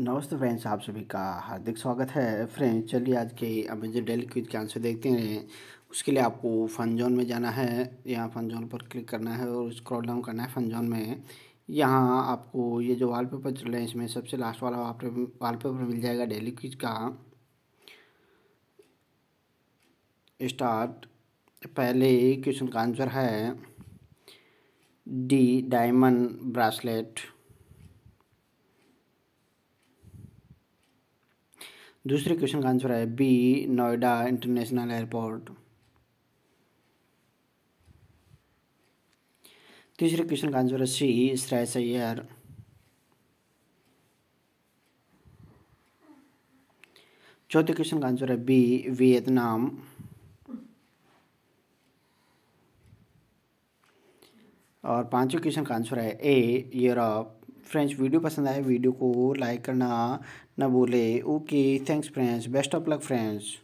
नमस्ते फ्रेंड्स आप सभी का हार्दिक स्वागत है फ्रेंड्स चलिए आज के अमेजन डेली क्विज के आंसर देखते हैं उसके लिए आपको फन जोन में जाना है यहाँ फन जोन पर क्लिक करना है और स्क्रॉल डाउन करना है फन जोन में यहाँ आपको ये जो वॉलपेपर चल रहे हैं इसमें सबसे लास्ट वाला वॉलपेपर मिल जाएगा डेली क्विज का स्टार्ट पहले क्वेश्चन का आंसर है डी डायमंड ब्रासलेट दूसरे क्वेश्चन का आंसर है बी नोएडा इंटरनेशनल एयरपोर्ट तीसरे क्वेश्चन का आंसर है सी इसराय सैर चौथे क्वेश्चन का आंसर है बी वियतनाम और पांचवें क्वेश्चन का आंसर है ए यूरोप फ्रेंड्स वीडियो पसंद आए वीडियो को लाइक करना ना भूले okay thanks friends best of luck friends